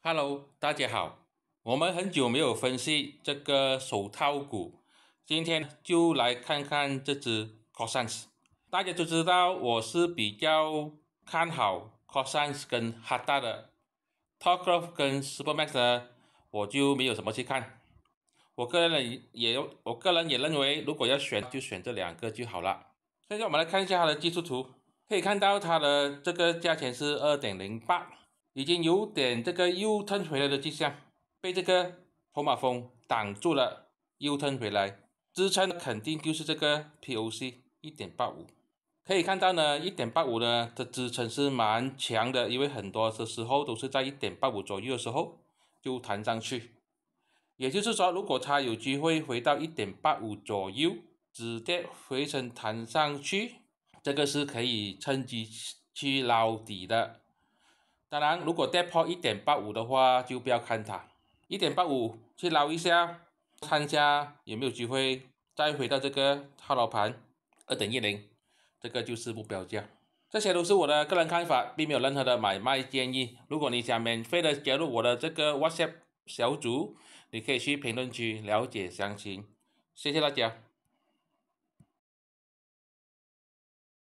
Hello，大家好，我们很久没有分析这个手套股，今天就来看看这只 c o s i n s 大家都知道，我是比较看好 c o s i n s 跟哈大的，Tolcroft 跟 Supermax 呢，我就没有什么去看。我个人也，我个人也认为，如果要选，就选这两个就好了。现在我们来看一下它的技术图，可以看到它的这个价钱是二点零八。已经有点这个又吞回来的迹象，被这个红马蜂挡住了，又吞回来支撑，肯定就是这个 P O C 一点八五，可以看到呢，一点八五呢的支撑是蛮强的，因为很多的时候都是在一点八五左右的时候就弹上去，也就是说，如果它有机会回到一点八五左右止跌回升弹上去，这个是可以趁机去捞底的。当然，如果跌破一点八五的话，就不要看它。一点八五去捞一下，看一下有没有机会再回到这个套牢盘二点一零，这个就是目标价。这些都是我的个人看法，并没有任何的买卖建议。如果你想免费的加入我的这个 WhatsApp 小组，你可以去评论区了解详情。谢谢大家。